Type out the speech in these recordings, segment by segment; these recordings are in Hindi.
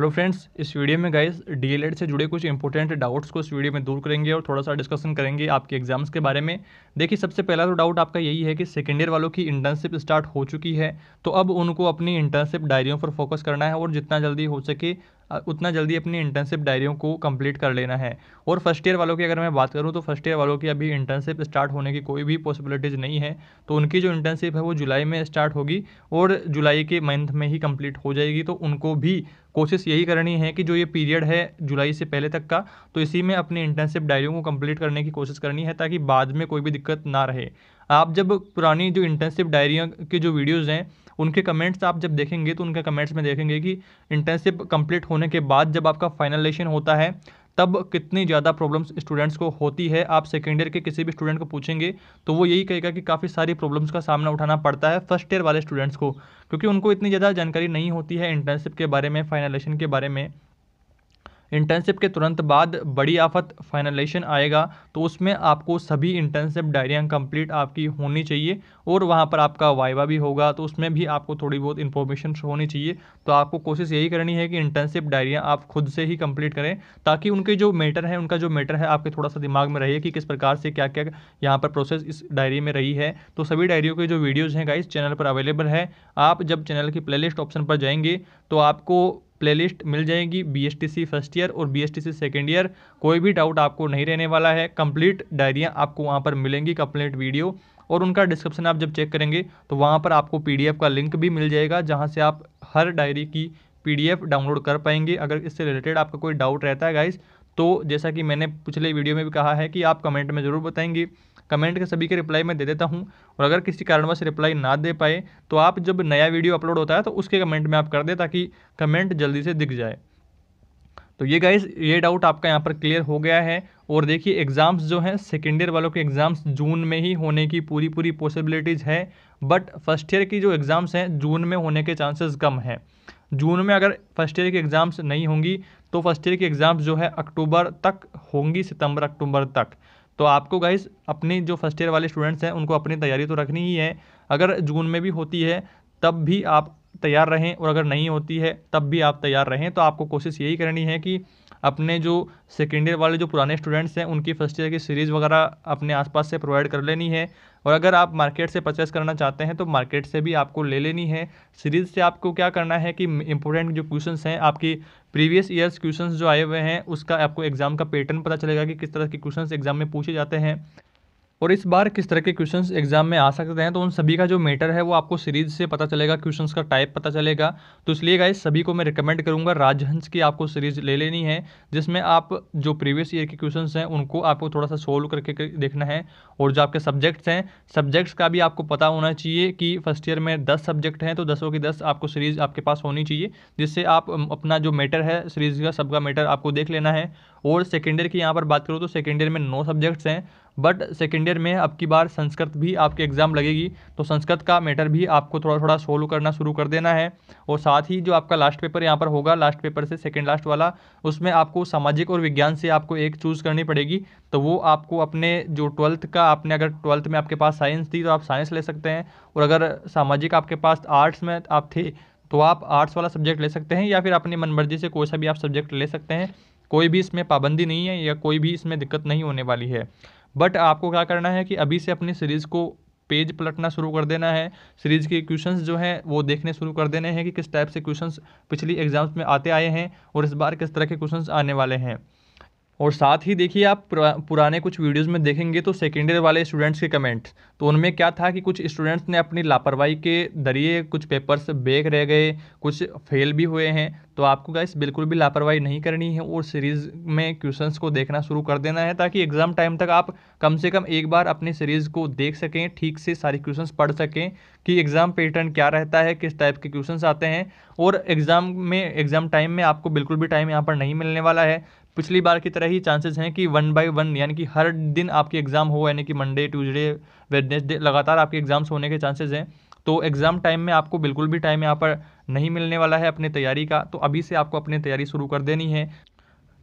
हेलो फ्रेंड्स इस वीडियो में गाइस डीएलएड से जुड़े कुछ इंपॉर्टेंट डाउट्स को इस वीडियो में दूर करेंगे और थोड़ा सा डिस्कशन करेंगे आपके एग्जाम्स के बारे में देखिए सबसे पहला तो डाउट आपका यही है कि सेकेंड ईयर वालों की इंटर्नशिप स्टार्ट हो चुकी है तो अब उनको अपनी इंटर्नशिप डायरियों पर फोकस करना है और जितना जल्दी हो सके उतना जल्दी अपनी इंटर्नशिप डायरियों को कंप्लीट कर लेना है और फर्स्ट ईयर वालों की अगर मैं बात करूँ तो फर्स्ट ईयर वालों की अभी इंटर्नशिप स्टार्ट होने की कोई भी पॉसिबिलिटीज़ नहीं है तो उनकी जो इंटर्नशिप है वो जुलाई में स्टार्ट होगी और जुलाई के मंथ में ही कंप्लीट हो जाएगी तो उनको भी कोशिश यही करनी है कि जो ये पीरियड है जुलाई से पहले तक का तो इसी में अपनी इंटर्नशिप डायरियों को कंप्लीट करने की कोशिश करनी है ताकि बाद में कोई भी दिक्कत ना रहे आप जब पुरानी जो इंटर्नशिप डायरियों के जो वीडियोज़ हैं उनके कमेंट्स आप जब देखेंगे तो उनके कमेंट्स में देखेंगे कि इंटर्नशिप कंप्लीट होने के बाद जब आपका फाइनलाइजेशन होता है तब कितनी ज़्यादा प्रॉब्लम्स स्टूडेंट्स को होती है आप सेकेंड ईयर के किसी भी स्टूडेंट को पूछेंगे तो वो यही कहेगा कि काफ़ी सारी प्रॉब्लम्स का सामना उठाना पड़ता है फर्स्ट ईयर वाले स्टूडेंट्स को क्योंकि उनको इतनी ज़्यादा जानकारी नहीं होती है इंटर्नशिप के बारे में फाइनलाइजेशन के बारे में इंटर्नशिप के तुरंत बाद बड़ी आफत फाइनलाइजेशन आएगा तो उसमें आपको सभी इंटर्नशिप डायरियाँ कंप्लीट आपकी होनी चाहिए और वहाँ पर आपका वाइवा भी होगा तो उसमें भी आपको थोड़ी बहुत इन्फॉर्मेशन होनी चाहिए तो आपको कोशिश यही करनी है कि इंटर्नशिप डायरियाँ आप खुद से ही कंप्लीट करें ताकि उनके जो मैटर है उनका जो मैटर है आपके थोड़ा सा दिमाग में रहिए कि किस प्रकार से क्या क्या यहाँ पर प्रोसेस इस डायरी में रही है तो सभी डायरियों के जो वीडियोज़ हैं गाइस चैनल पर अवेलेबल है आप जब चैनल की प्लेलिस्ट ऑप्शन पर जाएंगे तो आपको प्लेलिस्ट मिल जाएगी बीएसटीसी फर्स्ट ईयर और बीएसटीसी सेकेंड ईयर कोई भी डाउट आपको नहीं रहने वाला है कंप्लीट डायरियाँ आपको वहाँ पर मिलेंगी कंप्लीट वीडियो और उनका डिस्क्रिप्शन आप जब चेक करेंगे तो वहाँ पर आपको पीडीएफ का लिंक भी मिल जाएगा जहाँ से आप हर डायरी की पीडीएफ डाउनलोड कर पाएंगे अगर इससे रिलेटेड आपका कोई डाउट रहता है गाइज तो जैसा कि मैंने पिछले वीडियो में भी कहा है कि आप कमेंट में ज़रूर बताएंगे कमेंट के सभी के रिप्लाई मैं दे देता हूँ और अगर किसी कारणवश रिप्लाई ना दे पाए तो आप जब नया वीडियो अपलोड होता है तो उसके कमेंट में आप कर दें ताकि कमेंट जल्दी से दिख जाए तो ये गाइज ये डाउट आपका यहाँ पर क्लियर हो गया है और देखिए एग्ज़ाम्स जो हैं सेकेंड ईयर वालों के एग्ज़ाम्स जून में ही होने की पूरी पूरी पॉसिबिलिटीज़ है बट फर्स्ट ईयर की जो एग्ज़ाम्स हैं जून में होने के चांसेस कम हैं जून में अगर फर्स्ट ईयर की एग्ज़ाम्स नहीं होंगी तो फर्स्ट ईयर की एग्ज़ाम्स जो है अक्टूबर तक होंगी सितंबर अक्टूबर तक तो आपको गाइस अपने जो फर्स्ट ईयर वाले स्टूडेंट्स हैं उनको अपनी तैयारी तो रखनी ही है अगर जून में भी होती है तब भी आप तैयार रहें और अगर नहीं होती है तब भी आप तैयार रहें तो आपको कोशिश यही करनी है कि अपने जो सेकेंड ईयर वाले जो पुराने स्टूडेंट्स हैं उनकी फर्स्ट ईयर की सीरीज़ वगैरह अपने आसपास से प्रोवाइड कर लेनी है और अगर आप मार्केट से परचेस करना चाहते हैं तो मार्केट से भी आपको ले लेनी है सीरीज़ से आपको क्या करना है कि इंपॉर्टेंट जो क्वेश्चन हैं आपकी प्रीवियस ईयर्स क्वेश्चन जो आए हुए हैं उसका आपको एग्ज़ाम का पैटर्न पता चलेगा कि किस तरह के क्वेश्चन एग्ज़ाम में पूछे जाते हैं और इस बार किस तरह के क्वेश्चंस एग्जाम में आ सकते हैं तो उन सभी का जो मैटर है वो आपको सीरीज से पता चलेगा क्वेश्चंस का टाइप पता चलेगा तो इसलिए गाइस सभी को मैं रिकमेंड करूंगा राजहंस की आपको सीरीज ले लेनी है जिसमें आप जो प्रीवियस ईयर के क्वेश्चंस हैं उनको आपको थोड़ा सा सोल्व करके देखना है और जो आपके सब्जेक्ट्स हैं सब्जेक्ट्स का भी आपको पता होना चाहिए कि फर्स्ट ईयर में दस सब्जेक्ट हैं तो दसों की दस आपको सीरीज आपके पास होनी चाहिए जिससे आप अपना जो मैटर है सीरीज का सबका मैटर आपको देख लेना है और सेकेंड ईयर की यहाँ पर बात करूँ तो सेकेंड ईयर में नौ सब्जेक्ट्स हैं बट सेकेंड ईयर में अब की बार संस्कृत भी आपके एग्ज़ाम लगेगी तो संस्कृत का मैटर भी आपको थोड़ा थोड़ा सोल्व करना शुरू कर देना है और साथ ही जो आपका लास्ट पेपर यहाँ पर होगा लास्ट पेपर से सेकेंड लास्ट वाला उसमें आपको सामाजिक और विज्ञान से आपको एक चूज़ करनी पड़ेगी तो वो आपको अपने जो ट्वेल्थ का आपने अगर ट्वेल्थ में आपके पास साइंस थी तो आप साइंस ले सकते हैं और अगर सामाजिक आपके पास आर्ट्स में आप थे तो आप आर्ट्स वाला सब्जेक्ट ले सकते हैं या फिर अपनी मनमर्जी से कोई सा भी आप सब्जेक्ट ले सकते हैं कोई भी इसमें पाबंदी नहीं है या कोई भी इसमें दिक्कत नहीं होने वाली है बट आपको क्या करना है कि अभी से अपनी सीरीज़ को पेज पलटना शुरू कर देना है सीरीज के क्वेश्चंस जो हैं वो देखने शुरू कर देने हैं कि किस टाइप से क्वेश्चंस पिछली एग्जाम्स में आते आए हैं और इस बार किस तरह के क्वेश्चंस आने वाले हैं और साथ ही देखिए आप पुराने कुछ वीडियोस में देखेंगे तो सेकेंडरी वाले स्टूडेंट्स के कमेंट्स तो उनमें क्या था कि कुछ स्टूडेंट्स ने अपनी लापरवाही के जरिए कुछ पेपर्स बेक रह गए कुछ फेल भी हुए हैं तो आपको गाइस बिल्कुल भी लापरवाही नहीं करनी है और सीरीज़ में क्वेश्चंस को देखना शुरू कर देना है ताकि एग्ज़ाम टाइम तक आप कम से कम एक बार अपनी सीरीज़ को देख सकें ठीक से सारी क्वेश्चंस पढ़ सकें कि एग्ज़ाम पैटर्न क्या रहता है किस टाइप के क्वेश्चंस आते हैं और एग्ज़ाम में एग्ज़ाम टाइम में आपको बिल्कुल भी टाइम यहाँ पर नहीं मिलने वाला है पिछली बार की तरह ही चांसेस हैं कि वन बाय वन यानी कि हर दिन आपके एग्ज़ाम हो यानी कि मंडे ट्यूजडे वेडनेसडे लगातार आपके एग्ज़ाम्स होने के चांसेस हैं तो एग्ज़ाम टाइम में आपको बिल्कुल भी टाइम यहाँ पर नहीं मिलने वाला है अपनी तैयारी का तो अभी से आपको अपनी तैयारी शुरू कर देनी है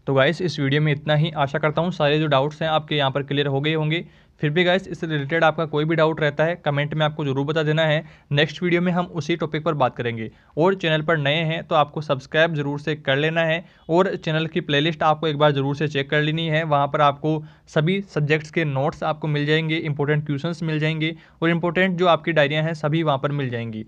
तो गाइस इस वीडियो में इतना ही आशा करता हूँ सारे जो डाउट्स हैं आपके यहाँ पर क्लियर हो गए होंगे फिर भी गाइस इससे रिलेटेड आपका कोई भी डाउट रहता है कमेंट में आपको ज़रूर बता देना है नेक्स्ट वीडियो में हम उसी टॉपिक पर बात करेंगे और चैनल पर नए हैं तो आपको सब्सक्राइब ज़रूर से कर लेना है और चैनल की प्लेलिस्ट आपको एक बार ज़रूर से चेक कर लेनी है वहाँ पर आपको सभी सब्जेक्ट्स के नोट्स आपको मिल जाएंगे इंपॉर्टेंट क्वेश्चन मिल जाएंगे और इंपॉर्टेंट जो आपकी डायरियाँ हैं सभी वहाँ पर मिल जाएंगी